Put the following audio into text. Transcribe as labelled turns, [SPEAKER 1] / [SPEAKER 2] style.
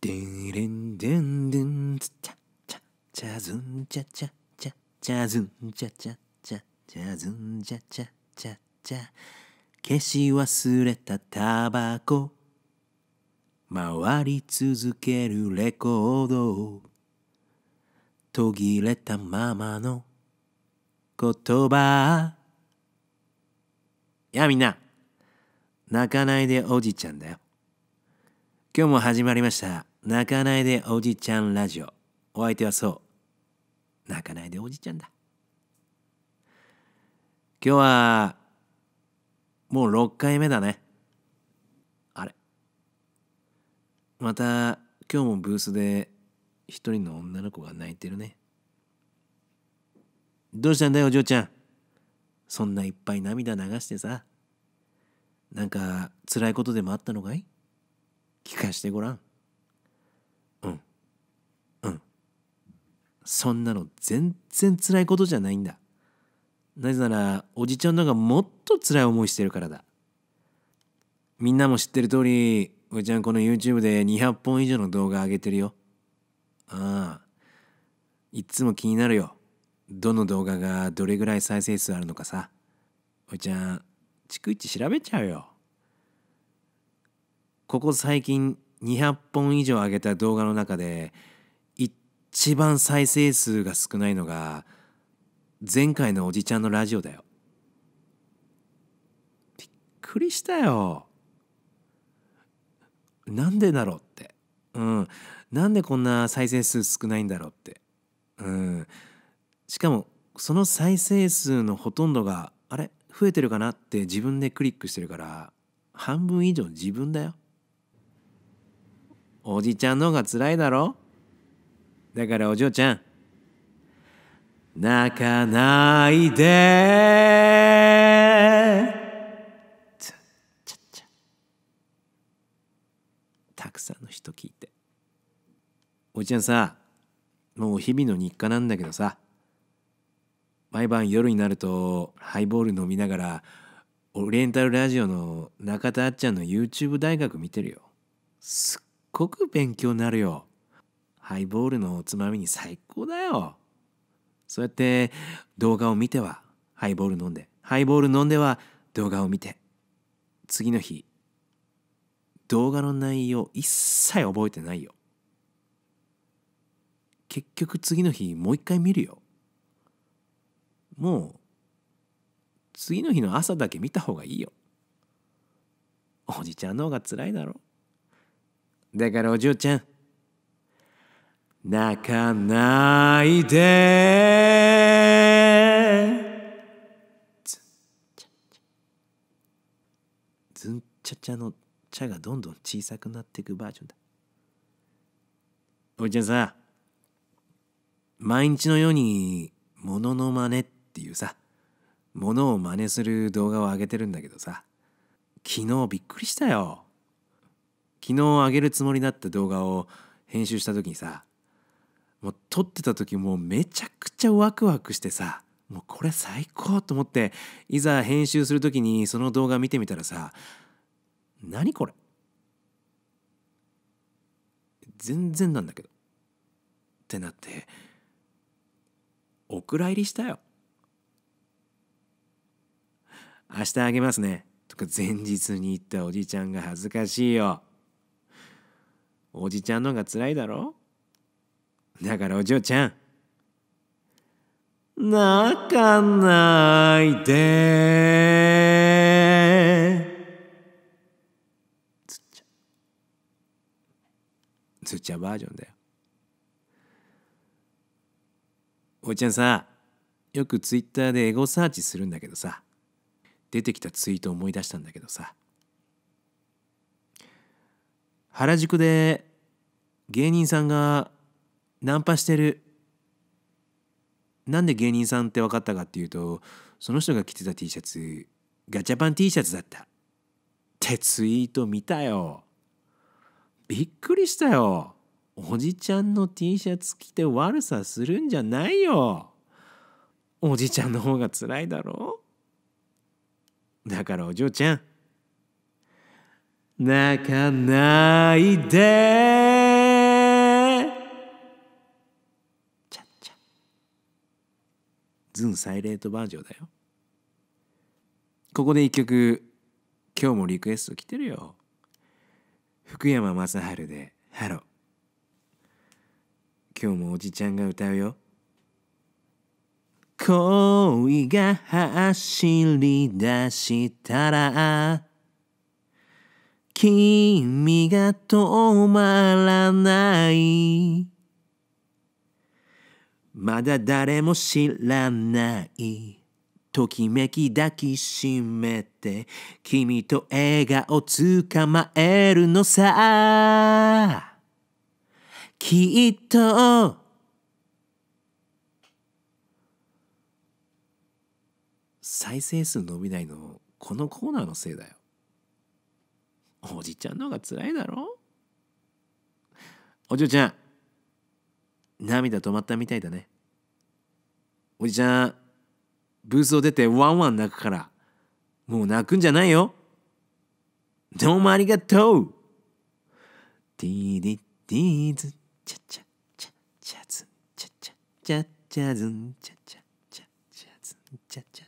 [SPEAKER 1] デンレンデンデンツチャチャチャズンチャチャチャチャズンチャチャチャチャズンチャチャチャチャ消し忘れたタバコ回り続けるレコード途切れたままの言葉やあみんな泣かないでおじちゃんだよ今日も始まりました泣かないでおじちゃんラジオお相手はそう泣かないでおじちゃんだ今日はもう6回目だねあれまた今日もブースで一人の女の子が泣いてるねどうしたんだよお嬢ちゃんそんないっぱい涙流してさなんか辛いことでもあったのかい聞かしてごらんそんなの全然辛いことじゃないんだなぜならおじちゃんのがもっと辛い思いしてるからだみんなも知ってる通りおじちゃんこの YouTube で200本以上の動画上げてるよああいっつも気になるよどの動画がどれぐらい再生数あるのかさおじちゃん逐一調べちゃうよここ最近200本以上上げた動画の中で一番再生数が少ないのが前回のおじちゃんのラジオだよびっくりしたよなんでだろうってうんなんでこんな再生数少ないんだろうってうんしかもその再生数のほとんどがあれ増えてるかなって自分でクリックしてるから半分以上自分だよおじちゃんの方が辛いだろだからお嬢ちゃん泣かないでたくさんの人聞いておじちゃんさもう日々の日課なんだけどさ毎晩夜になるとハイボール飲みながらオリエンタルラジオの中田あっちゃんの YouTube 大学見てるよすっごく勉強になるよハイボールのおつまみに最高だよ。そうやって動画を見てはハイボール飲んで、ハイボール飲んでは動画を見て、次の日、動画の内容一切覚えてないよ。結局次の日もう一回見るよ。もう次の日の朝だけ見た方がいいよ。おじちゃんの方が辛いだろ。だからお嬢ちゃん泣かないでずんちゃちゃの「ちゃ」がどんどん小さくなっていくバージョンだおいちゃんさ毎日のように「もののまね」っていうさものを真似する動画を上げてるんだけどさ昨日びっくりしたよ昨日上げるつもりだった動画を編集した時にさもう撮ってた時もうめちゃくちゃワクワクしてさもうこれ最高と思っていざ編集する時にその動画見てみたらさ何これ全然なんだけどってなってお蔵入りしたよ明日あげますねとか前日に言ったおじちゃんが恥ずかしいよおじちゃんのが辛いだろだからお嬢ちゃん泣かないでつっちゃつっちゃバージョンだよおいちゃんさよくツイッターでエゴサーチするんだけどさ出てきたツイート思い出したんだけどさ原宿で芸人さんがナンパしてるなんで芸人さんって分かったかっていうとその人が着てた T シャツガチャパン T シャツだったってツイート見たよびっくりしたよおじちゃんの T シャツ着て悪さするんじゃないよおじちゃんの方が辛いだろだからお嬢ちゃん泣かないでズンサイレントバージョンだよここで一曲今日もリクエスト来てるよ福山雅治で「ハロ今日もおじちゃんが歌うよ恋が走り出したら君が止まらないまだ誰も知らないときめき抱きしめて君と笑顔つかまえるのさきっと再生数伸びないのこのコーナーのせいだよおじちゃんの方が辛いだろお嬢ちゃん涙止まったみたいだねおじちゃんブースを出てワンワン泣くからもう泣くんじゃないよどうもありがとうィーディィーズチャチャチャチャズンチャチャチャチャズンチャチャチャチャズンチャチャ